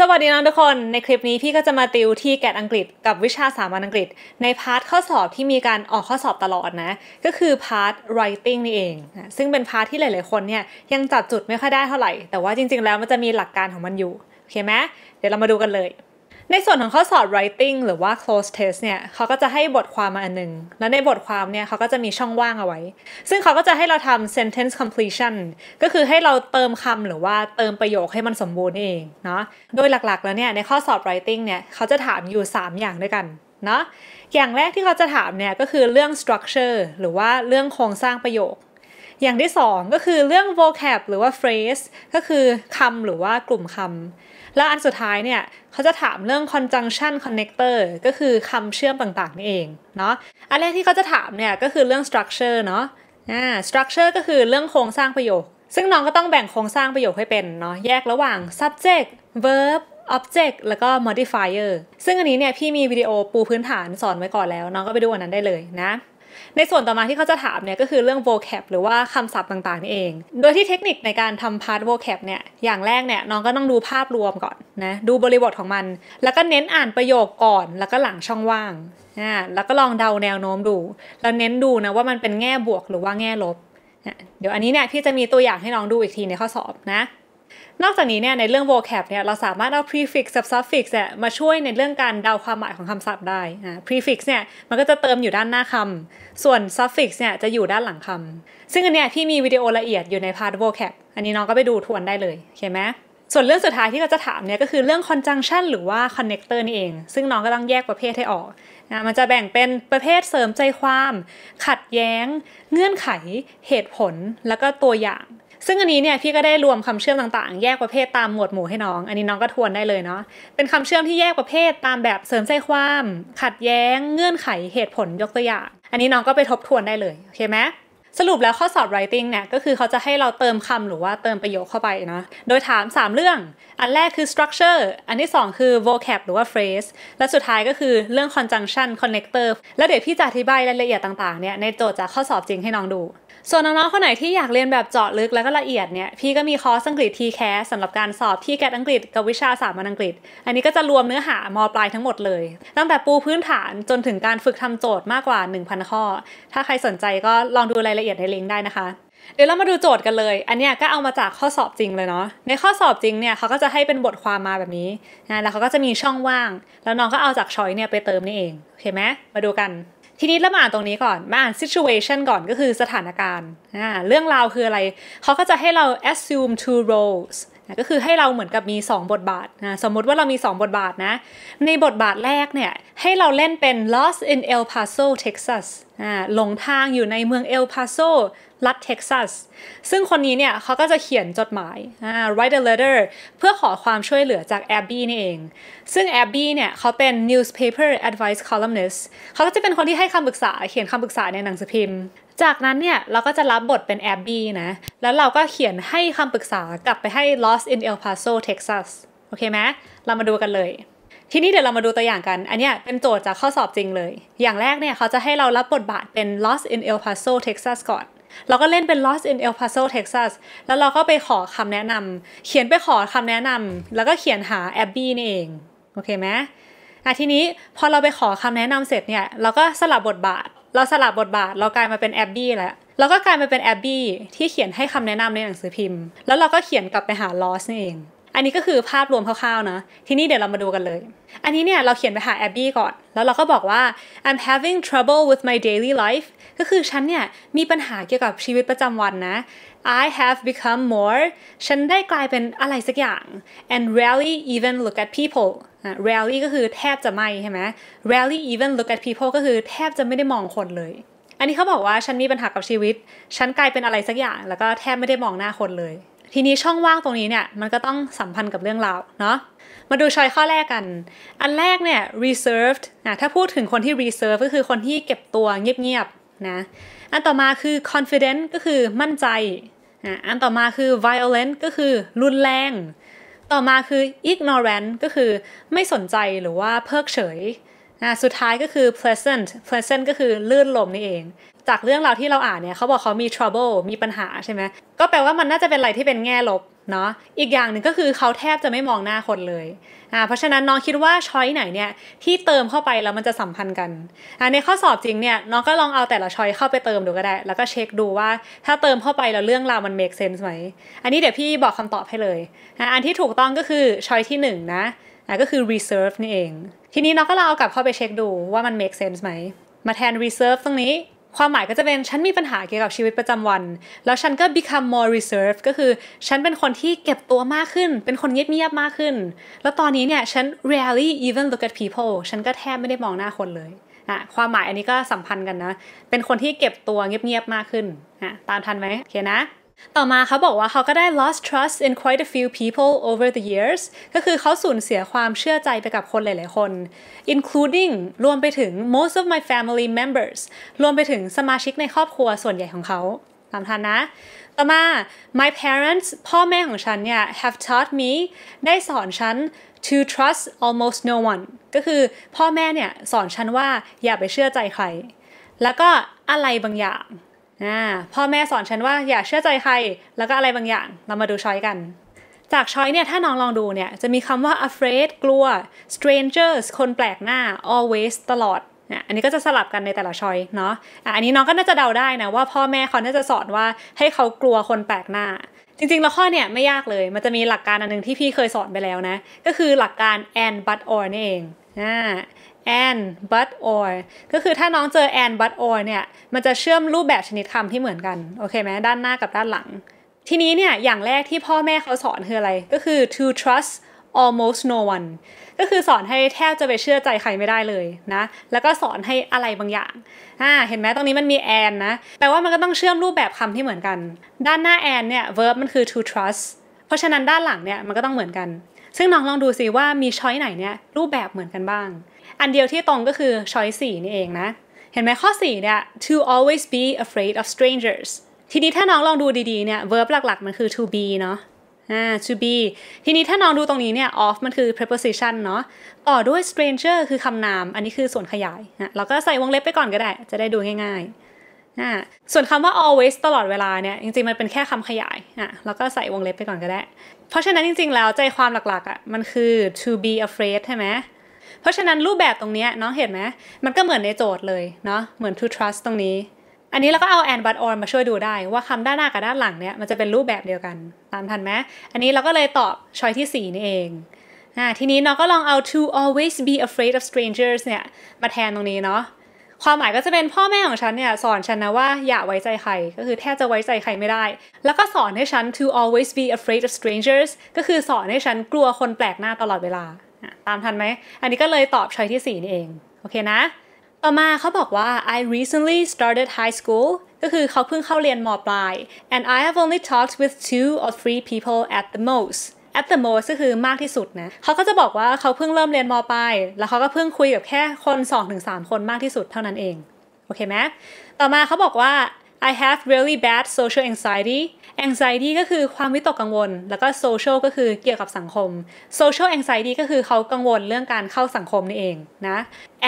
สวัสดีน้องทุกคนในคลิปนี้พี่ก็จะมาติวที่แกดอังกฤษกับวิชาสามัญอังกฤษ ในพาร์ทข้อสอบที่มีการออกข้อสอบตลอดนะ ก็คือพาร์ท writing นี่เองนะซึ่งเป็นพาร์ทที่หลายๆ คนเนี่ย ยังจับจุดไม่ค่อยได้เท่าไหร่ แต่ว่าจริงๆแล้วมันจะมีหลักการของมันอยู่ โอเคไหมเดี๋ยวเรามาดูกันเลยในส่วนของข้อสอบ writing หรือว่า close test เนี่ยเขาก็จะให้บทความมาอันหนึ่ง แล้วในบทความเนี่ยเขาก็จะมีช่องว่างเอาไว้ ซึ่งเขาก็จะให้เราทำ sentence completion ก็คือให้เราเติมคำหรือว่าเติมประโยคให้มันสมบูรณ์เอง เนาะ โดยหลักๆแล้วเนี่ยในข้อสอบ writing เนี่ยเขาจะถามอยู่ 3 อย่างด้วยกัน เนาะ อย่างแรกที่เขาจะถามเนี่ยก็คือเรื่อง structure หรือว่าเรื่องโครงสร้างประโยค อย่างที่2ก็คือเรื่อง vocab หรือว่า phrase ก็คือคำหรือว่ากลุ่มคำแล้วอันสุดท้ายเนี่ยเขาจะถามเรื่อง conjunction connector ก็คือคำเชื่อมต่างๆนี่เองเนาะ อันแรกที่เขาจะถามเนี่ย ก็คือเรื่อง structure เนาะ structure ก็คือเรื่องโครงสร้างประโยค ซึ่งน้องก็ต้องแบ่งโครงสร้างประโยคให้เป็นเนาะ แยกระหว่าง subject verb object แล้วก็ modifier ซึ่งอันนี้เนี่ยพี่มีวิดีโอปูพื้นฐานสอนไว้ก่อนแล้วน้องก็ไปดูอันนั้นได้เลยนะในส่วนต่อมาที่เขาจะถามเนี่ยก็คือเรื่อง vocab หรือว่าคำศัพท์ต่างๆนี่เอง โดยที่เทคนิคในการทำพาร์ท vocab เนี่ย อย่างแรกเนี่ยน้องก็ต้องดูภาพรวมก่อนนะ ดูบริบทของมันแล้วก็เน้นอ่านประโยคก่อน แล้วก็หลังช่องว่างนะแล้วก็ลองเดาแนวโน้มดู แล้วเน้นดูนะว่ามันเป็นแง่บวกหรือว่าแง่ลบ เดี๋ยวอันนี้เนี่ยพี่จะมีตัวอย่างให้น้องดูอีกทีในข้อสอบนะนอกจากนี้เนี่ยในเรื่อง vocab เนี่ยเราสามารถเอา prefix กับ suffix เ่มาช่วยในเรื่องการเดาความหมายของคำศัพท์ได้นะ prefix เนี่ยมันก็จะเติมอยู่ด้านหน้าคำส่วน suffix เนี่ยจะอยู่ด้านหลังคำซึ่งอันเนี้ยพี่มีวิดีโอละเอียดอยู่ใน part vocab อันนี้น้องก็ไปดูทวนได้เลยโอเคไหมส่วนเรื่องสุดท้ายที่เราจะถามเนี่ยก็คือเรื่อง conjunction หรือว่า connector นี่เอง ซึ่งน้องก็ต้องแยกประเภทให้ออกนะมันจะแบ่งเป็นประเภทเสริมใจความ ขัดแย้ง เงื่อนไขเหตุผลแล้วก็ตัวอย่างซึ่งอันนี้เนี่ยพี่ก็ได้รวมคำเชื่อมต่างๆ แยกประเภทตามหมวดหมู่ให้น้อง อันนี้น้องก็ทวนได้เลยเนาะ เป็นคำเชื่อมที่แยกประเภทตามแบบเสริมใจความ ขัดแย้ง เงื่อนไขเหตุผลยกตัวอย่าง อันนี้น้องก็ไปทบทวนได้เลยโอเคไหมสรุปแล้วข้อสอบ writing เนี่ยก็คือเขาจะให้เราเติมคำหรือว่าเติมประโยคเข้าไปนะโดยถาม 3เรื่อง อันแรกคือ structure อันที่2คือ vocab หรือว่า phrase และสุดท้ายก็คือเรื่อง conjunction connector แล้วเดี๋ยวพี่จะอธิบายรายละเอียดต่างๆเนี่ยในโจทย์จากข้อสอบจริงให้น้องดูส่วนน้องๆคนไหนที่อยากเรียนแบบเจาะลึกแล้วก็ละเอียดเนี่ย พี่ก็มีคอร์สอังกฤษทีแคสำหรับการสอบที่แกดอังกฤษกับวิชาสามัญอังกฤษ อันนี้ก็จะรวมเนื้อหามอปลายทั้งหมดเลย ตั้งแต่ปูพื้นฐานจนถึงการฝึกทำโจทย์มากกว่า 1,000 ข้อ ถ้าใครสนใจก็ลองดูรายละเอียดในลิงก์ได้นะคะเดี๋ยวเรามาดูโจทย์กันเลย อันนี้ก็เอามาจากข้อสอบจริงเลยเนาะในข้อสอบจริงเนี่ยเขาก็จะให้เป็นบทความมาแบบนี้นะแล้วเขาก็จะมีช่องว่าง แล้วน้องก็เอาจากชอยเนี่ยไปเติมนี่เองโอเคไหมมาดูกันทีนี้เรามาอ่านตรงนี้ก่อน มาอ่าน situation ก่อนก็คือสถานการณ์นะเรื่องราวคืออะไร เขาก็จะให้เรา assume two roles นะก็คือให้เราเหมือนกับมี 2 บทบาทนะสมมุติว่าเรามี2บทบาทนะ ในบทบาทแรกเนี่ยให้เราเล่นเป็น lost in El Paso Texas หลงทางอยู่ในเมือง El Paso รัฐเท็กซัส ซึ่งคนนี้เนี่ยเขาก็จะเขียนจดหมาย write a letter เพื่อขอความช่วยเหลือจากแอบบี้นี่เอง ซึ่งแอบบี้เนี่ยเขาเป็น newspaper advice columnist เขาก็จะเป็นคนที่ให้คำปรึกษาเขียนคำปรึกษาในหนังสือพิมพ์ จากนั้นเนี่ยเราก็จะรับบทเป็นแอบบี้นะ แล้วเราก็เขียนให้คำปรึกษากลับไปให้ Lost in El Paso Texas โอเคไหม เรามาดูกันเลย ทีนี้เดี๋ยวเรามาดูตัวอย่างกัน อันนี้เป็นโจทย์จากข้อสอบจริงเลย อย่างแรกเนี่ยเขาจะให้เรารับบทบาทเป็น Lost in El Paso Texas ก่อนเราก็เล่นเป็น Lost in El Paso Texas แล้วเราก็ไปขอคำแนะนำเขียนไปขอคำแนะนำแล้วก็เขียนหาแอบบี้นี่เองโอเคไหมทีนี้พอเราไปขอคำแนะนำเสร็จเนี่ยเราก็สลับบทบาทเราสลับบทบาทเรากลายมาเป็นแอบบี้แล้วเราก็กลายมาเป็นแอบบี้ที่เขียนให้คำแนะนำในหนังสือพิมพ์ แล้วเราก็เขียนกลับไปหาลอสนี่เองอันนี้ก็คือภาพรวมคร่าวๆนะทีนี้เดี๋ยวเรามาดูกันเลย อันนี้เนี่ยเราเขียนไปหาแอบบี้ก่อน แล้วเราก็บอกว่า I'm having trouble with my daily life ก็คือฉันเนี่ยมีปัญหาเกี่ยวกับชีวิตประจำวันนะ I have become more ฉันได้กลายเป็นอะไรสักอย่าง and rarely even look at people rarely ก็คือแทบจะไม่ใช่ไหม rarely even look at people ก็คือแทบจะไม่ได้มองคนเลย อันนี้เขาบอกว่าฉันมีปัญหากับชีวิต ฉันกลายเป็นอะไรสักอย่าง แล้วก็แทบไม่ได้มองหน้าคนเลยทีนี้ช่องว่างตรงนี้เนี่ยมันก็ต้องสัมพันธ์กับเรื่องราวเนาะมาดูชอยข้อแรกกัน อันแรกเนี่ย reserved นะถ้าพูดถึงคนที่ reserve ก็คือคนที่เก็บตัวเงียบๆนะอันต่อมาคือ confident ก็คือมั่นใจนะอันต่อมาคือ violent ก็คือรุนแรง ต่อมาคือ ignorant ก็คือไม่สนใจหรือว่าเพิกเฉยนะสุดท้ายก็คือ pleasant pleasant ก็คือ ลื่นลมนี่เอง จากเรื่องราวที่เราอ่านเนี่ยเขาบอกเขามี trouble มีปัญหาใช่ไหมก็แปลว่ามันน่าจะเป็นอะไรที่เป็นแง่ลบ เนาะอีกอย่างหนึ่งก็คือเขาแทบจะไม่มองหน้าคนเลยอ่าเพราะฉะนั้นน้องคิดว่าช้อยไหนเนี่ย ที่เติมเข้าไปแล้วมันจะสัมพันธ์กันอ่าในข้อสอบจริงเนี่ย น้องก็ลองเอาแต่ละช้อยเข้าไปเติมดูก็ได้ แล้วก็เช็คดูว่า ถ้าเติมเข้าไปแล้วเรื่องราวมัน make sense ไหมอันนี้เดี๋ยวพี่บอกคำตอบให้เลยอ่าอันที่ถูกต้องก็คือช้อยที่ 1นนะนะก็คือ reserve นี่เอง ทีนี้เราก็เราเอากลับเข้าไปเช็คดูว่ามัน make sense ไหม มาแทน reserve ตรงนี้ ความหมายก็จะเป็นฉันมีปัญหาเกี่ยวกับชีวิตประจำวัน แล้วฉันก็ become more r e s e r v e ก็คือฉันเป็นคนที่เก็บตัวมากขึ้น เป็นคนเงียบเงียบมากขึ้น แล้วตอนนี้เนี่ยฉัน rarely even look at people ฉันก็แทบไม่ได้มองหน้าคนเลยนะความหมายอันนี้ก็สัมพันธ์กันนะ เป็นคนที่เก็บตัวเงียบเงียบมากขึ้นนะตามทันไหมโอเคนะต่อมาเขาบอกว่าเขาก็ได้ lost trust in quite a few people over the years ก็คือเขาสูญเสียความเชื่อใจไปกับคนหลายๆ คน including รวมไปถึง most of my family members รวมไปถึงสมาชิกในครอบครัวส่วนใหญ่ของเขาตามทันนะ ต่อมา my parents พ่อแม่ของฉันเนี่ย have taught me ได้สอนฉัน to trust almost no one ก็คือพ่อแม่เนี่ยสอนฉันว่าอย่าไปเชื่อใจใคร แล้วก็อะไรบางอย่างนะพ่อแม่สอนฉันว่าอย่าเชื่อใจใคร แล้วก็อะไรบางอย่าง เรามาดูช้อยกัน จากช้อยเนี่ยถ้าน้องลองดูเนี่ยจะมีคำว่า afraid กลัว strangers คนแปลกหน้า always ตลอดนะอันนี้ก็จะสลับกันในแต่ละช้อยเนาะอันนี้น้องก็น่าจะเดาได้นะว่าพ่อแม่เขาน่าจะสอนว่าให้เขากลัวคนแปลกหน้า จริงๆ แล้วข้อเนี่ยไม่ยากเลยมันจะมีหลักการอันนึงที่พี่เคยสอนไปแล้วนะ ก็คือหลักการ and but or นี่เองนะ and but or ก็คือถ้าน้องเจอ and but or เนี่ย มันจะเชื่อมรูปแบบชนิดคำที่เหมือนกัน โอเคไหม ด้านหน้ากับด้านหลัง ทีนี้เนี่ย อย่างแรกที่พ่อแม่เขาสอนคืออะไร ก็คือ to trust almost no one ก็คือสอนให้แทบจะไปเชื่อใจใครไม่ได้เลยนะ แล้วก็สอนให้อะไรบางอย่าง อ่า เห็นไหม ตรงนี้มันมี and นะ แปลว่ามันก็ต้องเชื่อมรูปแบบคำที่เหมือนกัน ด้านหน้า and เนี่ย verb มันคือ to trust เพราะฉะนั้นด้านหลังเนี่ย มันก็ต้องเหมือนกัน ซึ่งน้องลองดูสิว่ามีช้อยไหนเนี่ย รูปแบบเหมือนกันบ้างอันเดียวที่ตรงก็คือช้อยสี่นี่เองนะ เห็นไหมข้อ 4 เนี่ย to always be afraid of strangers ทีนี้ถ้าน้องลองดูดี ๆ เนี่ย verb หลัก ๆ มันคือ to be เนาะอ่า to be ทีนี้ถ้าน้องดูตรงนี้เนี่ย of มันคือ preposition เนาะต่อด้วย stranger คือคำนามอันนี้คือส่วนขยายนะเราก็ใส่วงเล็บไปก่อนก็ได้ จะได้ดูง่ายๆนะส่วนคำว่า always ตลอดเวลาเนี่ยจริงๆมันเป็นแค่คำขยายนะแล้วก็ใส่วงเล็บไปก่อนก็ได้ เพราะฉะนั้นจริงๆแล้วใจความหลักๆอ่ะมันคือ to be afraid ใช่ไหมราะฉะนั้นรูปแบบตรงนี้เนาะเห็นไหมมันก็เหมือนในโจทย์เลยเนาะเหมือน to trust ตรงนี้ อันนี้เราก็เอา and but or มาช่วยดูได้ว่าคำด้านหน้ากับด้านหลังเนี่ยมันจะเป็นรูปแบบเดียวกัน ตามทันไหมอันนี้เราก็เลยตอบช้อยที่ 4 นี่เองทีนี้เอาก็ลองเอา to always be afraid of strangers เนี่ยมาแทนตรงนี้เนาะความหมายก็จะเป็นพ่อแม่ของฉันเนี่ยสอนฉันนะว่าอย่าไว้ใจใครก็คือแทบจะไว้ใจใครไม่ได้ แล้วก็สอนให้ฉัน to always be afraid of strangers ก็คือสอนให้ฉันกลัวคนแปลกหน้าตลอดเวลาตามทันไหม อันนี้ก็เลยตอบช้อยที่ 4 นี่เอง โอเคนะ ต่อมาเขาบอกว่า I recently started high school ก็คือเขาเพิ่งเข้าเรียนมปลาย and I have only talked with two or three people at the most at the most ก็คือมากที่สุดนะเขาก็จะบอกว่าเขาเพิ่งเริ่มเรียนมปลาย แล้วเขาก็เพิ่งคุยกับแค่คน 2-3 คนมากที่สุดเท่านั้นเอง โอเคไหม ต่อมาเขาบอกว่า I have really bad social anxiety anxiety ก็คือความวิตกกังวล แล้วก็ social ก็คือเกี่ยวกับสังคม social anxiety ก็คือเขากังวลเรื่องการเข้าสังคมนี่เองนะ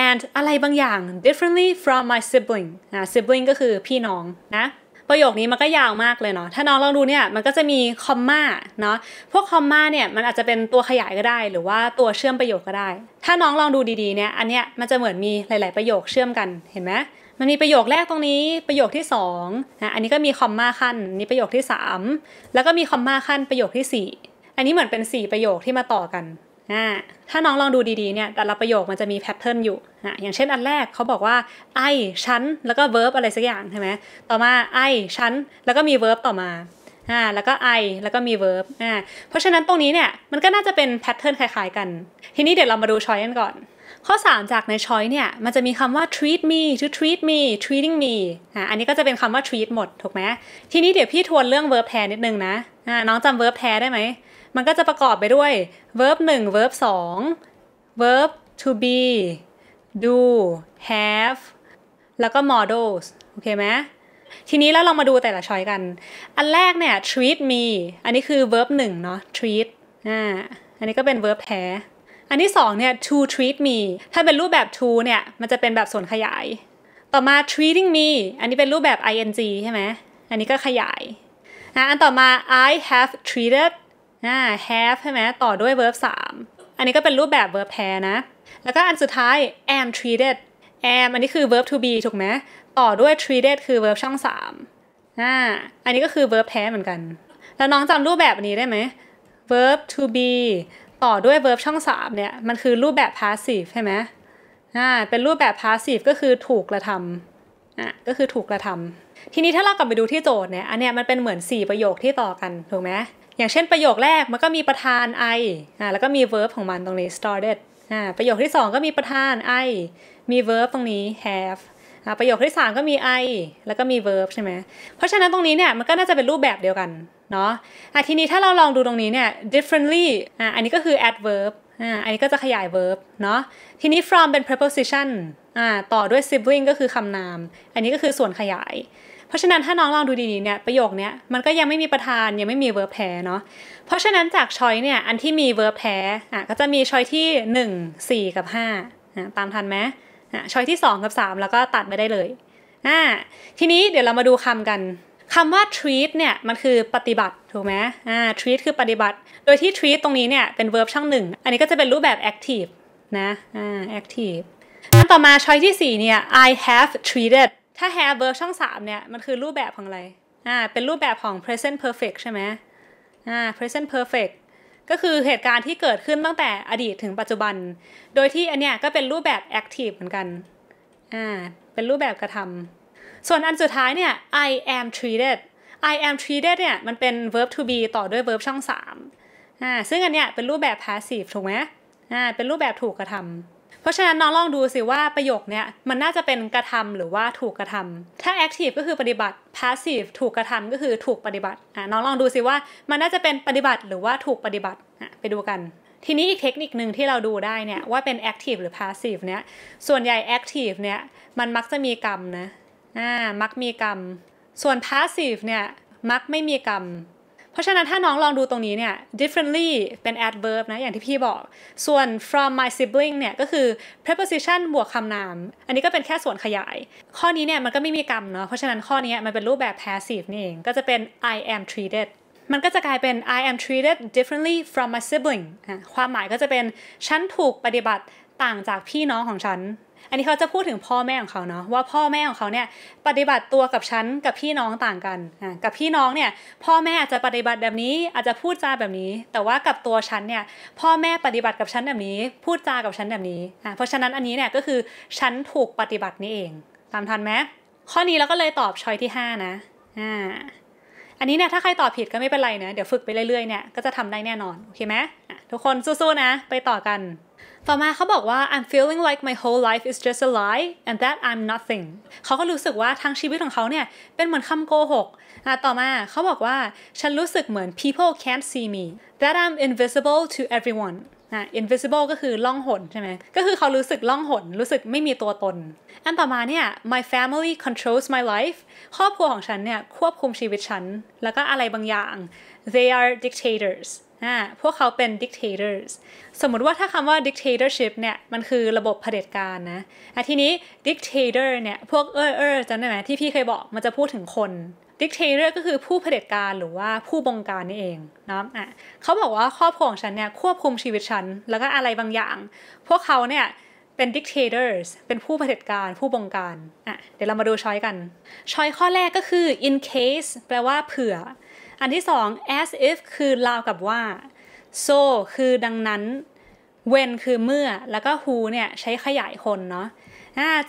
and อะไรบางอย่าง differently from my sibling นะ sibling ก็คือพี่น้องนะ ประโยคนี้มันก็ยาวมากเลยเนาะ ถ้าน้องลองดูเนี่ย มันก็จะมีคอมมาเนาะ พวกคอมมาเนี่ย มันอาจจะเป็นตัวขยายก็ได้ หรือว่าตัวเชื่อมประโยคก็ได้ ถ้าน้องลองดูดีๆเนี่ย อันเนี้ยมันจะเหมือนมีหลาย ๆประโยคเชื่อมกัน เห็นไหมมันมีประโยคแรกตรงนี้ประโยคที่2นะอันนี้ก็มีคอมมาขั้นนี่ประโยคที่ 3 แล้วก็มีคอมมาขั้นประโยคที่ 4 อันนี้เหมือนเป็น 4 ประโยคที่มาต่อกันนะถ้าน้องลองดูดีๆเนี่ยแต่ละประโยคมันจะมีแพทเทิร์นอยู่นะอย่างเช่นอันแรกเขาบอกว่าไอฉันแล้วก็ verb อะไรสักอย่างใช่ไหมต่อมาไอฉันแล้วก็มี verb ต่อมาอ่าแล้วก็ I แล้วก็มี verb อ่าเพราะฉะนั้นตรงนี้เนี่ยมันก็น่าจะเป็นแพทเทิร์นคล้ายๆกัน ทีนี้เดี๋ยวเรามาดูชอยกันก่อนข้อ3จากในช้อยเนี่ยมันจะมีคำว่า treat me to treat me treating me อ่ะอันนี้ก็จะเป็นคำว่า treat หมด ถูกไหม ทีนี้เดี๋ยวพี่ทวนเรื่อง verb แทนนิดนึงนะอ่ะน้องจำ verb แทนได้ไหม มันก็จะประกอบไปด้วย verb 1 verb 2 verb to be do have แล้วก็ models โอเคไหม ทีนี้แล้วเรามาดูแต่ละช้อยกัน อันแรกเนี่ย treat me อันนี้คือ verb 1เนาะ treat อ่าอันนี้ก็เป็น verb แท i อันที่2เนี่ย to treat me ถ้าเป็นรูปแบบ to เนี่ยมันจะเป็นแบบส่วนขยาย ต่อมา treating me อันนี้เป็นรูปแบบ ing ใช่ไหมอันนี้ก็ขยายนะอันต่อมา I have treated นะ have ใช่ไหมต่อด้วย verb 3อันนี้ก็เป็นรูปแบบ verb pair นะ แล้วก็อันสุดท้าย am treated am อันนี้คือ verb to be ถูกไหม ต่อด้วย treated คือ verb ช่อง3นะอันนี้ก็คือ verb แพ้เหมือนกัน แล้วน้องจำรูปแบบนี้ได้ไหม verb to be ต่อด้วย verb ช่อง3เนี่ยมันคือรูปแบบ passive ใช่ไหมอ่า เป็นรูปแบบ passive ก็คือถูกกระทำอ่ะ ก็คือถูกกระทำ ทีนี้ถ้าเรากลับไปดูที่โจทย์เนี่ย อันเนี้ยมันเป็นเหมือน 4 ประโยคที่ต่อกันถูกไหมอย่างเช่นประโยคแรกมันก็มีประธาน I อ่า แล้วก็มี verb ของมันตรงนี้ started อ่า ประโยคที่ 2 ก็มีประธาน I มี verb ตรงนี้ have ประโยคที่3ก็มี I แล้วก็มี verb ใช่ไหม เพราะฉะนั้นตรงนี้เนี่ยมันก็น่าจะเป็นรูปแบบเดียวกันเนาะทีนี้ถ้าเราลองดูตรงนี้เนี่ย differently อ่ะอันนี้ก็คือ adverb อ่ะอันนี้ก็จะขยาย verb เนาะทีนี้ from เป็น preposition อ่าต่อด้วย sibling ก็คือคำนาม อันนี้ก็คือส่วนขยาย เพราะฉะนั้นถ้าน้องลองดูดีๆเนี่ยประโยคเนี้ยมันก็ยังไม่มีประธาน ยังไม่มี verb แพ้เนาะเพราะฉะนั้นจากช้อยเนี่ยอันที่มี verb แพ้อ่ะก็จะมีช้อยที่ 1 4 กับ5อ่ะตามทันไหมนะช้อยที่ 2 กับ 3 แล้วก็ตัดไปได้เลยนะทีนี้เดี๋ยวเรามาดูคำกัน คำว่า treat เนี่ยมันคือปฏิบัติ ถูกไหมอ่า treat คือปฏิบัติ โดยที่ treat ตรงนี้เนี่ยเป็น verb ช่างหนึ่งอันนี้ก็จะเป็นรูปแบบ active นะอ่า active ันต่อมาช้อยที่4เนี่ย I have treated ถ้า have verb ช่อง3เนี่ยมันคือรูปแบบของอะไรอ่าเป็นรูปแบบของ present perfect ใช่ไหมอ่า present perfect ก็คือเหตุการณ์ที่เกิดขึ้นตั้งแต่อดีตถึงปัจจุบัน โดยที่อันเนี้ยก็เป็นรูปแบบแอคทีฟเหมือนกัน อ่า เป็นรูปแบบกระทำส่วนอันสุดท้ายเนี่ย I am treated I am treated เนี่ยมันเป็น verb to be ต่อด้วย verb ช่อง3อ่า ซึ่งอันเนี้ยเป็นรูปแบบ passive ถูกไหมอ่า เป็นรูปแบบถูกกระทำเพราะฉะนั้น น้องลองดูสิว่าประโยคนี้มันน่าจะเป็นกระทำหรือว่าถูกกระทำ ถ้า active ก็คือปฏิบัติ passive ถูกกระทำก็คือถูกปฏิบัติน้องลองดูสิว่ามันน่าจะเป็นปฏิบัติหรือว่าถูกปฏิบัติไปดูกัน ทีนี้อีกเทคนิคหนึ่งที่เราดูได้เนี่ยว่าเป็น active หรือ passive เนี่ย ส่วนใหญ่ active เนี่ยมันมักจะมีกรรมนะอมักมีกรรม ส่วน passive เนี่ยมักไม่มีกรรมราะฉะนั้นถ้าน้องลองดูตรงนี้เนี่ย differently เป็น adverb นะอย่างที่พี่บอก ส่วน from my sibling เนี่ยก็คือ preposition บวกคำนาม อันนี้ก็เป็นแค่ส่วนขยาย ข้อนี้เนี่ยมันก็ไม่มีกรรมเนาะ เพราะฉะนั้นข้อนี้มันเป็นรูปแบบ passive นี่เอง ก็จะเป็น I am treated มันก็จะกลายเป็น I am treated differently from my sibling ความหมายก็จะเป็น ฉันถูกปฏิบัติต่างจากพี่น้องของฉันอันนี้เขาจะพูดถึงพ่อแม่ของเขาเนาะว่าพ่อแม่ของเขาเนี่ยปฏิบัติตัวกับฉัน กับพี่น้องต่างกันนะกับพี่น้องเนี่ยพ่อแม่อาจจะปฏิบัติแบบนี้ อาจจะพูดจาแบบนี้ แต่ว่ากับตัวฉันเนี่ย พ่อแม่ปฏิบัติกับฉันแบบนี้ พูดจากับฉันแบบนี้นะเพราะฉะนั้นอันนี้เนี่ยก็คือฉันถูกปฏิบัตินี่เอง ตามทันไหมข้อนี้เราก็เลยตอบชอยที่ 5 นะอ่าอันนี้เนี่ยถ้าใครตอบผิดก็ไม่เป็นไรนะเดี๋ยวฝึกไปเรื่อยๆเนี่ยก็จะทำได้แน่นอนโอเคไหมทุกคนสู้ๆนะไปต่อกันต่อมาเขาบอกว่า I'm feeling like my whole life is just a lie and that I'm nothing เขาก็รู้สึกว่าทั้งชีวิตของเขาเนี่ยเป็นเหมือนคำโกหกอ่ะต่อมาเขาบอกว่าฉันรู้สึกเหมือน people can't see me that I'm invisible to everyone นะ invisible ก็คือล่องหนใช่ไหม ก็คือเขารู้สึกล่องหน รู้สึกไม่มีตัวตน อันต่อมาเนี่ย my family controls my life ครอบครัวของฉันเนี่ย ควบคุมชีวิตฉัน แล้วก็อะไรบางอย่าง they are dictators 5. พวกเขาเป็น dictators สมมติว่าถ้าคำว่า dictatorship เนี่ยมันคือระบบะเผด็จการนะอ่ะทีนี้ dictator เนี่ยพวกเออเออจำได้ไหมที่พี่เคยบอกมันจะพูดถึงคน dictator ก็คือผู้เผด็จการหรือว่าผู้บงการนี่เองเนาะอ่ะเขาบอกว่าครอบครัวของฉันเนี่ยควบคุมชีวิตฉันแล้วก็อะไรบางอย่าง พวกเขาเนี่ยเป็น dictators เป็นผู้เผด็จการผู้บงการอ่ะเดี๋ยวเรามาดูช้อยกันช้อยข้อแรกก็คือ in case แปลว่าเผื่ออันที่สอง as if คือ ราว กับว่า so คือดังนั้น when คือเมื่อ แล้วก็ who เนี่ยใช้ขยายคนเนาะ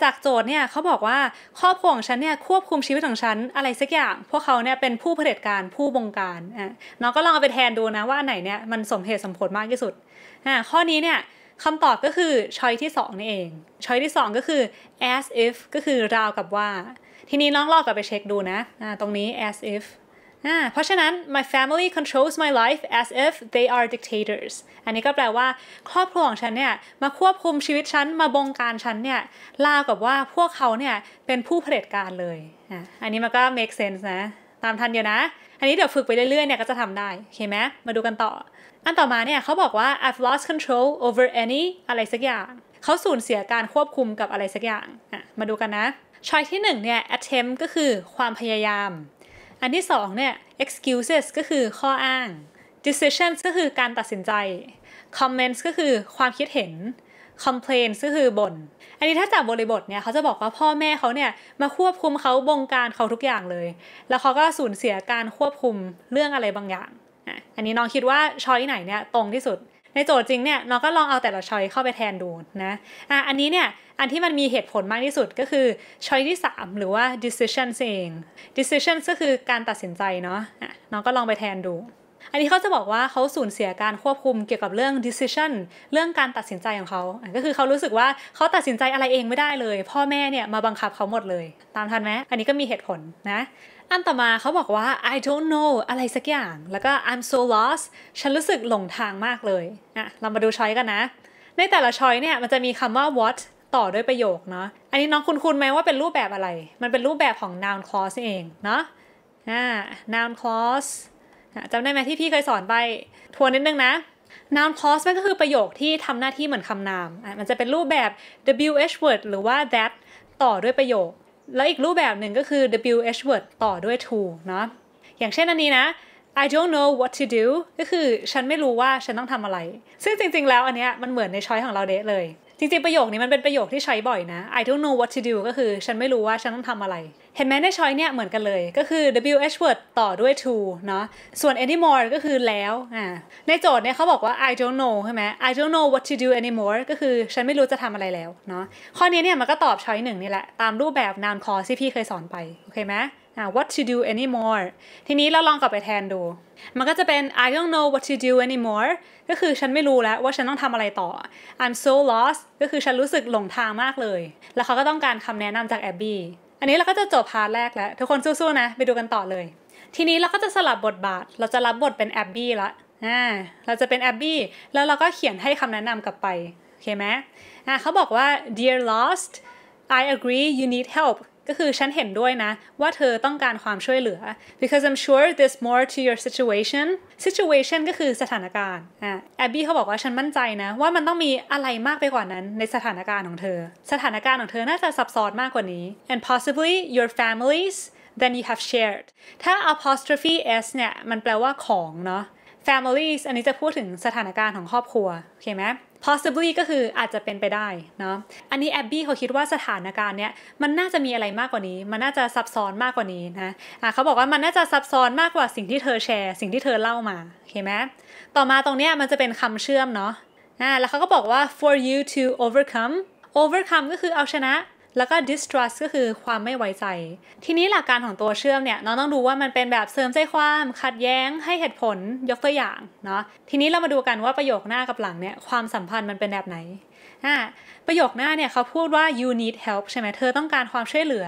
จากโจทย์เนี่ยเขาบอกว่าครอบครัวของฉันเนี่ยควบคุมชีวิตของฉัน อะไรสักอย่าง พวกเขาเนี่ยเป็นผู้เผด็จการ ผู้บงการ อ่ะ น้องก็ลองเอาไปแทนดูนะว่าอันไหนเนี่ยมันสมเหตุสมผลมากที่สุด อ่ข้อนี้เนี่ยคำตอบก็คือช้อยที่2นี่เองช้อยที่2ก็คือ as if ก็คือราวกับว่า ทีนี้น้องลองกลับไปเช็คดูนะะตรงนี้ as if เพราะฉะนั้น my family controls my life as if they are dictators อันนี้ก็แปลว่าครอบครัวของฉันเนี่ยมาควบคุมชีวิตฉันมาบงการฉันเนี่ยลาวกับว่าพวกเขาเนี่ยเป็นผู้เผด็จการเลย อันนี้มันก็ make sense นะ ตามทันเดียวนะ อันนี้เดี๋ยวฝึกไปเรื่อยๆเนี่ยก็จะทำได้โอเคไหมมาดูกันต่อ อันต่อมาเนี่ยเขาบอกว่า I've lost control over any อะไรสักอย่าง เขาสูญเสียการควบคุมกับอะไรสักอย่างมาดูกันนะชอยที่หนึ่งเนี่ย attempt ก็คือความพยายามอันที่สองเนี่ย excuses ก็คือข้ออ้าง decisions ก็คือการตัดสินใจ comments ก็คือความคิดเห็น complaints ก็คือบน่น อันนี้ถ้าจากบริบทเนี่ย เขาจะบอกว่าพ่อแม่เขาเนี่ย มาควบคุมเขาบงการเขาทุกอย่างเลย แล้วเขาก็สูญเสียการควบคุมเรื่องอะไรบางอย่าง อันนี้น้องคิดว่าช้อยไหนเนี่ย ตรงที่สุดในโจทย์จริงเนี่ยเราก็ลองเอาแต่ละชอยเข้าไปแทนดูนะอ่ะอันนี้เนี่ยอันที่มันมีเหตุผลมากที่สุดก็คือชอยที่3หรือว่า decision เอง decision ก็คือการตัดสินใจเนาะอ่ะน้องก็ลองไปแทนดู อันนี้เขาจะบอกว่าเขาสูญเสียการควบคุมเกี่ยวกับเรื่อง decision เรื่องการตัดสินใจของเขา ก็คือเขารู้สึกว่าเขาตัดสินใจอะไรเองไม่ได้เลย พ่อแม่เนี่ยมาบังคับเขาหมดเลย ตามทันไหมอันนี้ก็มีเหตุผลนะอันต่อมาเขาบอกว่า I don't know อะไรสักอย่าง แล้วก็ I'm so lost ฉันรู้สึกหลงทางมากเลยนะเรามาดูช้อยกันนะ ในแต่ละช้อยเนี่ยมันจะมีคำว่า what ต่อด้วยประโยคเนาะ อันนี้น้องคุณคุณไหมว่าเป็นรูปแบบอะไร มันเป็นรูปแบบของ noun clause เองเนาะน่า noun clause จำได้ไหมที่พี่เคยสอนไป ทวนนิดนึงนะ noun clause มันก็คือประโยคที่ทำหน้าที่เหมือนคำนาม มันจะเป็นรูปแบบ w h word หรือว่า that ต่อด้วยประโยคแล้วอีกรูปแบบหนึ่งก็คือ wh word ต่อด้วย to เนาะ อย่างเช่นอันนี้นะ I don't know what to do ก็คือฉันไม่รู้ว่าฉันต้องทำอะไร ซึ่งจริงๆ แล้วอันเนี้ยมันเหมือนในช้อยของเราเดทเลยจริงๆ ประโยคนี้มันเป็นประโยคที่ใช้บ่อยนะ I don't know what to do ก็คือฉันไม่รู้ว่าฉันต้องทำอะไร เห็นไหมในช้อยเนี่ยเหมือนกันเลยก็คือ W H word ต่อด้วย to เนาะ ส่วน anymore ก็คือแล้ว อ่า ในโจทย์เนี่ยเขาบอกว่า I don't know ใช่ไหม I don't know what to do anymore ก็คือฉันไม่รู้จะทำอะไรแล้ว เนาะข้อนี้เนี่ยมันก็ตอบช้อยหนึ่งนี่แหละ ตามรูปแบบ noun c e ที่พี่เคยสอนไปโอเคไหมอ่า what to do anymore ทีนี้เราลองกลับไปแทนดูมันก็จะเป็น I don't know what to do anymore ก็คือฉันไม่รู้แล้วว่าฉันต้องทำอะไรต่อ I'm so lost ก็คือฉันรู้สึกหลงทางมากเลย แล้วเขาก็ต้องการคำแนะนำจากแอบบี้ อันนี้เราก็จะจบพาร์ทแรกแล้ว ทุกคนสู้ๆนะ ไปดูกันต่อเลย ทีนี้เราก็จะสลับบทบาท เราจะรับบทเป็นแอบบี้ละ อ่า เราจะเป็นแอบบี้ แล้วเราก็เขียนให้คำแนะนำกลับไป โอเคไหมอ่าเขาบอกว่า dear lost I agree you need help ก็คือฉันเห็นด้วยนะ ว่าเธอต้องการความช่วยเหลือ because I'm sure there's more to your situation situation ก็คือสถานการณ์ อ่ะแอบบี้เขาบอกว่าฉันมั่นใจนะ ว่ามันต้องมีอะไรมากไปกว่านั้นในสถานการณ์ของเธอ สถานการณ์ของเธอน่าจะซับซ้อนมากกว่านี้ and possibly your families than you have shared ถ้า apostrophe s เนี่ยมันแปลว่าของเนาะ families อันนี้จะพูดถึงสถานการณ์ของครอบครัว โอเคไหม possibly ก็คืออาจจะเป็นไปได้เนาะ อันนี้แอบบี้เขาคิดว่าสถานการณ์เนี้ยมันน่าจะมีอะไรมากกว่านี้ มันน่าจะซับซ้อนมากกว่านี้นะ อ่ะเขาบอกว่ามันน่าจะซับซ้อนมากกว่าสิ่งที่เธอแชร์ สิ่งที่เธอเล่ามาโอเคไหมต่อมาตรงเนี้ยมันจะเป็นคำเชื่อมเนาะ อ่า แล้วเขาก็บอกว่า for you to overcome overcome ก็คือเอาชนะแล้วก็ distrust ก็คือความไม่ไว้ใจ ทีนี้หลักการของตัวเชื่อมเนี่ยน้องต้องดูว่ามันเป็นแบบเสริมใจความขัดแย้ง ให้เหตุผลยกตัวอย่างเนาะทีนี้เรามาดูกันว่าประโยคหน้ากับหลังเนี่ยความสัมพันธ์มันเป็นแบบไหนอ่าประโยคหน้าเนี่ยเขาพูดว่า you need help ใช่ไหมเธอต้องการความช่วยเหลือ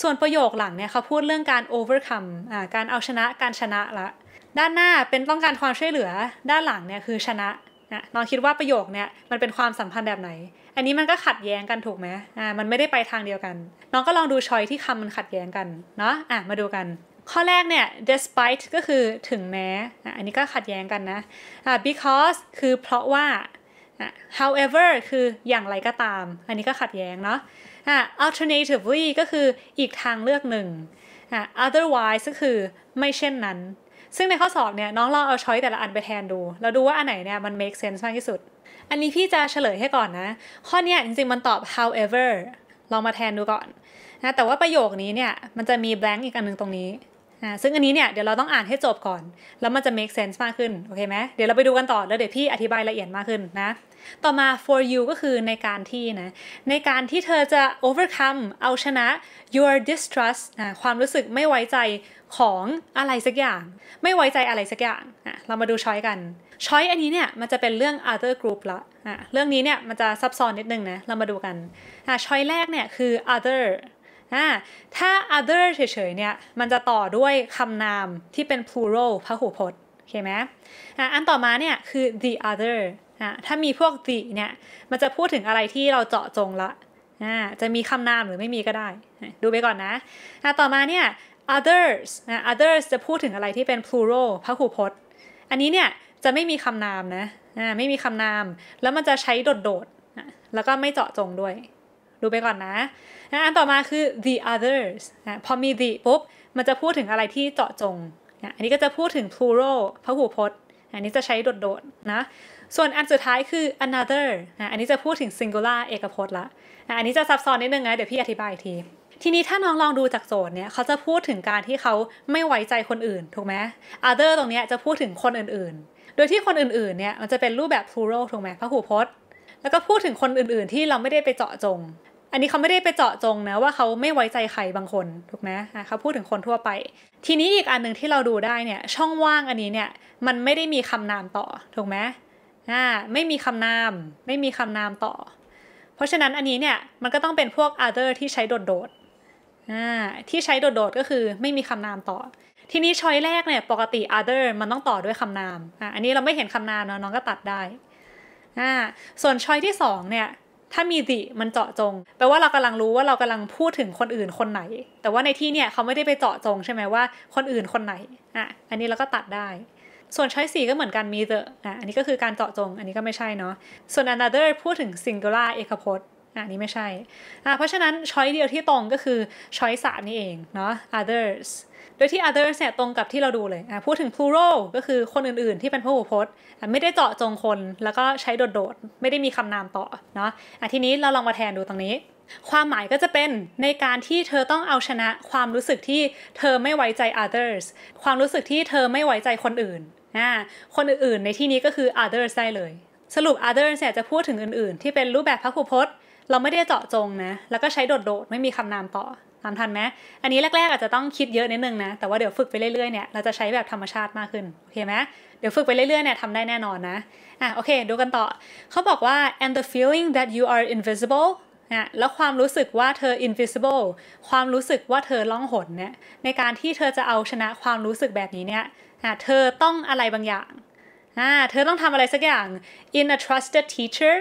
ส่วนประโยคหลังเนี่ยเขาพูดเรื่องการ overcome อ่าการเอาชนะการชนะละด้านหน้าเป็นต้องการความช่วยเหลือด้านหลังเนี่ยคือชนะนะน้องคิดว่าประโยคเนี่ยมันเป็นความสัมพันธ์แบบไหนอันนี้มันก็ขัดแย้งกันถูกไหมอ่า มันไม่ได้ไปทางเดียวกัน น้องก็ลองดูชอยที่คำมันขัดแย้งกัน เนาะอ่ะมาดูกัน ข้อแรกเนี่ย despite ก็คือถึงแม้อ่ะอันนี้ก็ขัดแย้งกันนะ อ่ะ because คือเพราะว่า however คืออย่างไรก็ตาม อันนี้ก็ขัดแย้งเนาะ อ่ะ alternatively ก็คืออีกทางเลือกหนึ่งอ่ะ otherwise ก็คือไม่เช่นนั้น ซึ่งในข้อสอบเนี่ยน้องลองเอาช้อยแต่ละอันไปแทนดูแล้วดูว่าอันไหนเนี่ยมัน make sense มากที่สุดอันนี้พี่จะเฉลยให้ก่อนนะ ข้อนี้จริงๆมันตอบ however ลองมาแทนดูก่อนนะ แต่ว่าประโยคนี้เนี่ยมันจะมี blank อีกอันหนึ่งตรงนี้นะซึ่งอันนี้เนี่ยเดี๋ยวเราต้องอ่านให้จบก่อน แล้วมันจะ make sense มากขึ้นโอเคไหมเดี๋ยวเราไปดูกันต่อแล้วเดี๋ยวพี่อธิบายละเอียดมากขึ้นนะต่อมา for you ก็คือในการที่นะในการที่เธอจะ overcome เอาชนะ your distrust นะความรู้สึกไม่ไว้ใจของอะไรสักอย่างไม่ไว้ใจอะไรสักอย่างนะเรามาดูช้อยกันช้อยอันนี้เนี่ยมันจะเป็นเรื่อง other group ละอ่ะเรื่องนี้เนี่ยมันจะซับซ้อนนิดนึงนะเรามาดูกันอ่ะช้อยแรกเนี่ยคือ other ถ้า other เฉยๆ เนี่ย มันจะต่อด้วยคำนามที่เป็น plural พหูพจน์โอเคไหมอันต่อมาเนี่ยคือ the other ถ้ามีพวก the เนี่ย มันจะพูดถึงอะไรที่เราเจาะจงละจะมีคำนามหรือไม่มีก็ได้ ดูไปก่อนนะต่อมาเนี่ย others นะ others จะพูดถึงอะไรที่เป็น plural พหูพจน์ อันนี้เนี่ยจะไม่มีคำนามนะไม่มีคำนาม แล้วมันจะใช้โดดๆ แล้วก็ไม่เจาะจงด้วยดูไปก่อนนะนะ อันต่อมาคือ the others นะพอมี the ปุ๊บ มันจะพูดถึงอะไรที่เจาะจงนะอันนี้ก็จะพูดถึง plural พหูพจน์อันนี้จะใช้โดดๆ นะ ส่วนอันสุดท้ายคือ another นะอันนี้จะพูดถึง singular เอกพจน์ละนะอันนี้จะซับซ้อนนิดนึงนะเดี๋ยวพี่อธิบายอีกที ทีนี้ถ้าน้องลองดูจากโจทย์เนี่ยเขาจะพูดถึงการที่เขาไม่ไว้ใจคนอื่นถูกไหม other ตรงนี้จะพูดถึงคนอื่นๆ โดยที่คนอื่นๆเนี่ยมันจะเป็นรูปแบบ plural ถูกไหมพหูพจน์แล้วก็พูดถึงคนอื่นๆ ที่เราไม่ได้ไปเจาะจงอันนี้เขาไม่ได้ไปเจาะจงนะว่าเขาไม่ไว้ใจใครบางคนถูกไหมเขาพูดถึงคนทั่วไป ทีนี้อีกอันหนึ่งที่เราดูได้เนี่ย ช่องว่างอันนี้เนี่ย มันไม่ได้มีคำนามต่อถูกไหมอ่าไม่มีคำนาม ไม่มีคำนามต่อ เพราะฉะนั้นอันนี้เนี่ย มันก็ต้องเป็นพวก other ที่ใช้โดดๆอ่าที่ใช้โดดๆก็คือไม่มีคำนามต่อ ทีนี้ช้อยแรกเนี่ย ปกติ other มันต้องต่อด้วยคำนามอ่าอันนี้เราไม่เห็นคำนามเนาะน้องก็ตัดได้อ่าส่วนช้อยที่2เนี่ยถ้ามีดิมันเจาะจงแปลว่าเรากำลังรู้ว่าเรากำลังพูดถึงคนอื่นคนไหน แต่ว่าในที่เนี่ยเขาไม่ได้ไปเจาะจง ใช่ไหมว่าคนอื่นคนไหนอ่ะอันนี้เราก็ตัดได้ ส่วนช้อยสี่ก็เหมือนกันมีเตอะอ่ะอันนี้ก็คือการเจาะจงอันนี้ก็ไม่ใช่เนาะส่วน another พูดถึง singular เอกพจน์อันนี้ไม่ใช่อ่ะเพราะฉะนั้นช้อยเดียวที่ตรงก็คือช้อยสามนี่เองเนาะ others โดยที่ others เนี่ยตรงกับที่เราดูเลยพูดถึง plural ก็คือคนอื่น ๆ ที่เป็นพหูพจน์ไม่ได้เจาะจงคน แล้วก็ใช้โดดๆ ไม่ได้มีคำนามต่อเนาะะทีนี้เราลองมาแทนดูตรงนี้ ความหมายก็จะเป็นในการที่เธอต้องเอาชนะความรู้สึกที่เธอไม่ไว้ใจ others ความรู้สึกที่เธอไม่ไว้ใจคนอื่นนะคนอื่นๆในที่นี้ก็คือ others ได้เลย สรุป others เนี่ยจะพูดถึงอื่นๆ ที่เป็นรูปแบบพหูพจน์ เราไม่ได้เจาะจงนะ แล้วก็ใช้โดดๆ ไม่มีคำนามต่อตามทันไหม อันนี้แรกๆ อาจจะต้องคิดเยอะนิดนึงนะ แต่ว่าเดี๋ยวฝึกไปเรื่อยๆเนี่ยเราจะใช้แบบธรรมชาติมากขึ้น โอเคไหม เดี๋ยวฝึกไปเรื่อยๆเนี่ยทำได้แน่นอนนะ อ่ะ โอเค ดูกันต่อ เขาบอกว่า and the feeling that you are invisible นะแล้วความรู้สึกว่าเธอ invisible ความรู้สึกว่าเธอล่องหนเนี่ยในการที่เธอจะเอาชนะความรู้สึกแบบนี้เนี่ยนะเธอต้องอะไรบางอย่าง อ่เธอต้องทำอะไรสักอย่าง in a trusted teacher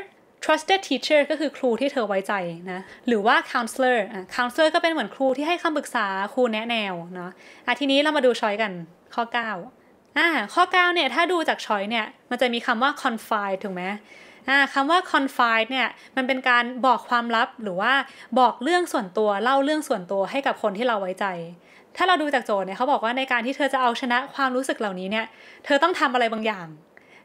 trusted teacher ก็คือครูที่เธอไว้ใจนะ หรือว่า counselor อ่ะ counselor ก็เป็นเหมือนครูที่ให้คำปรึกษาครูแนะแนวเนาะอ่ะทีนี้เรามาดูช้อยกันข้อ9อ่าข้อ9เนี่ยถ้าดูจากช้อยเนี่ยมันจะมีคำว่า confide ถูกไหมอ่าคำว่า confide เนี่ยมันเป็นการบอกความลับหรือว่าบอกเรื่องส่วนตัวเล่าเรื่องส่วนตัวให้กับคนที่เราไว้ใจ ถ้าเราดูจากโจทย์เนี่ยเขาบอกว่าในการที่เธอจะเอาชนะความรู้สึกเหล่านี้เนี่ยเธอต้องทำอะไรบางอย่าง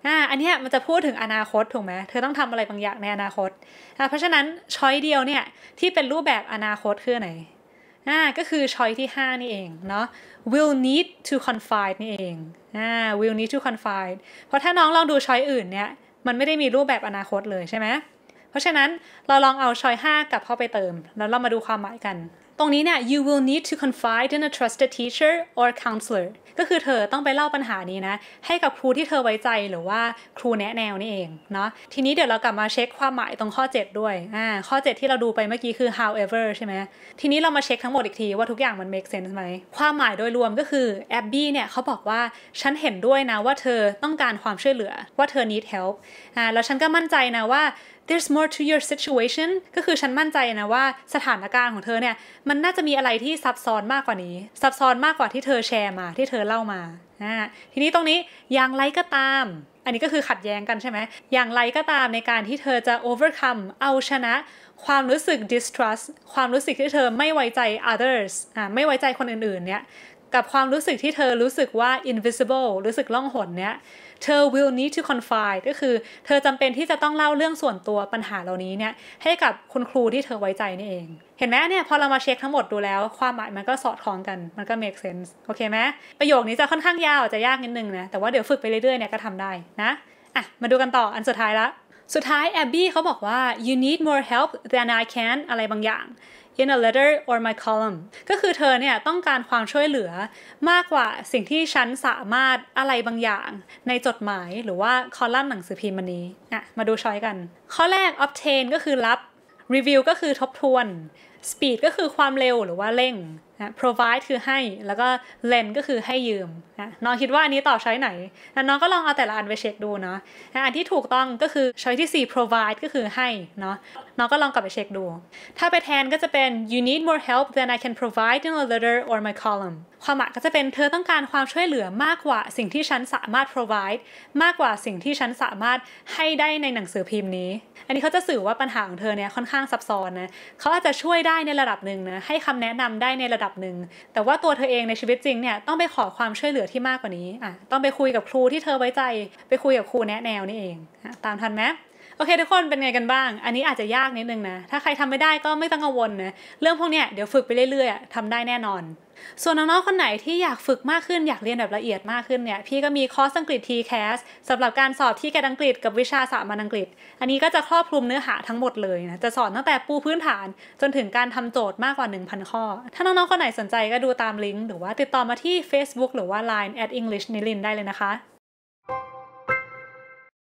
อ่า อันนี้มันจะพูดถึงอนาคตถูกไหม เธอต้องทำอะไรบางอย่างในอนาคต อ่าเพราะฉะนั้นช้อยเดียวเนี่ยที่เป็นรูปแบบอนาคตคือไหน อ่า ก็คือช้อยที่ 5 นี่เองเนาะ will need to confide นี่เองอ่า will need to confide เพราะถ้าน้องลองดูช้อยอื่นเนี่ย มันไม่ได้มีรูปแบบอนาคตเลยใช่ไหม เพราะฉะนั้นเราลองเอาช้อย5กลับเข้าไปเติม แล้วเรามาดูความหมายกัน ตรงนี้เนี่ย you will need to confide in a trusted teacher or counselor ก็คือเธอต้องไปเล่าปัญหานี้นะ ให้กับครูที่เธอไว้ใจหรือว่าครูแนะแนวนี่เองเนาะทีนี้เดี๋ยวเรากลับมาเช็คความหมายตรงข้อ 7 ด้วยอ่าข้อ 7 ที่เราดูไปเมื่อกี้คือ however ใช่ไหมทีนี้เรามาเช็คทั้งหมดอีกทีว่าทุกอย่างมัน make sense ไหมความหมายโดยรวมก็คือแอบบี้เนี่ยเขาบอกว่าฉันเห็นด้วยนะว่าเธอต้องการความช่วยเหลือว่าเธอ need help อ่าแล้วฉันก็มั่นใจนะว่า there's more to your situation ก็คือฉันมั่นใจนะว่าสถานการณ์ของเธอเนี่ยมันน่าจะมีอะไรที่ซับซ้อนมากกว่านี้ ซับซ้อนมากกว่าที่เธอแชร์มาที่เธอเล่ามา ทีนี้ตรงนี้อย่างไรก็ตาม อันนี้ก็คือขัดแย้งกันใช่ไหมอย่างไรก็ตามในการที่เธอจะ overcome เอาชนะความรู้สึก distrust ความรู้สึกที่เธอไม่ไว้ใจ others อ่าไม่ไว้ใจคนอื่นๆเนี่ยกับความรู้สึกที่เธอรู้สึกว่า invisible รู้สึกล่องหนเนี้ยเธอ will need to confide ก็คือเธอจำเป็นที่จะต้องเล่าเรื่องส่วนตัวปัญหาเหล่านี้เนี่ยให้กับคุณครูที่เธอไว้ใจนี่เอง เห็นไหมเนี่ยพอเรามาเช็คทั้งหมดดูแล้วความหมายมันก็สอดคล้องกัน มันก็ make sense โอเคไหมประโยคนี้จะค่อนข้างยาวจะยากนิดนึงนะแต่ว่าเดี๋ยวฝึกไปเรื่อยๆเนี่ยก็ทำได้นะอ่ะมาดูกันต่ออันสุดท้ายละสุดท้ายแอบบี้เขาบอกว่า you need more help than I can อะไรบางอย่าง in a letter or my column ก็คือเธอเนี่ยต้องการความช่วยเหลือมากกว่าสิ่งที่ฉันสามารถอะไรบางอย่าง ในจดหมายหรือว่าคอลัมน์หนังสือพิมพ์วันนี้อะมาดูช้อยกัน ข้อแรก obtain ก็คือรับ review ก็คือทบทวน speed ก็คือความเร็วหรือว่าเร่งะ provide คือให้แล้วก็ lend ก็คือให้ยืมนะน้องคิดว่าอันนี้ตอบช้ไหนนะน้องก็ลองเอาแต่ละอันไปเช็คดูเนาะะอันที่ถูกต้องก็คือ ช้อยที่ 4 provide ก็คือให้เนาะ น้องก็ลองกลับไปเช็คดู ถ้าไปแทนก็จะเป็น you need more help than I can provide in a letter or my column ความหมายก็จะเป็นเธอต้องการความช่วยเหลือมากกว่าสิ่งที่ฉันสามารถ provide มากกว่าสิ่งที่ฉันสามารถให้ได้ในหนังสือพิมพ์นี้ อันนี้เขาจะสื่อว่าปัญหาของเธอเนี่ยค่อนข้างซับซ้อนนะเขาอาจจะช่วยได้ในระดับหนึ่งนะ ให้คำแนะนำได้ในระดับบหนึ่งแต่ว่าตัวเธอเองในชีวิตจริงเนี่ยต้องไปขอความช่วยเหลือที่มากกว่านี้อ่ะต้องไปคุยกับครูที่เธอไว้ใจ ไปคุยกับครูแนะแนวนี่เอง ตามทันไหมโอเคทุกคนเป็นไงกันบ้าง อันนี้อาจจะยากนิดนึงนะ ถ้าใครทำไม่ได้ก็ไม่ต้องกังวลนะ เรื่องพวกเนี้ยเดี๋ยวฝึกไปเรื่อยๆทำได้แน่นอน ส่วนน้องๆคนไหนที่อยากฝึกมากขึ้น อยากเรียนแบบละเอียดมากขึ้นเนี่ย พี่ก็มีคอร์สอังกฤษ TCAS สำหรับการสอบที่แกดังกฤษกับวิชาสามัญอังกฤษ อันนี้ก็จะครอบคลุมเนื้อหาทั้งหมดเลยนะ จะสอนตั้งแต่ปูพื้นฐาน จนถึงการทำโจทย์มากกว่า1,000ข้อ ถ้าน้องๆคนไหนสนใจก็ดูตามลิงก์หรือว่าติดต่อมาที่ Facebook หรือว่า Line at English n i l i n ได้เลยนะคะ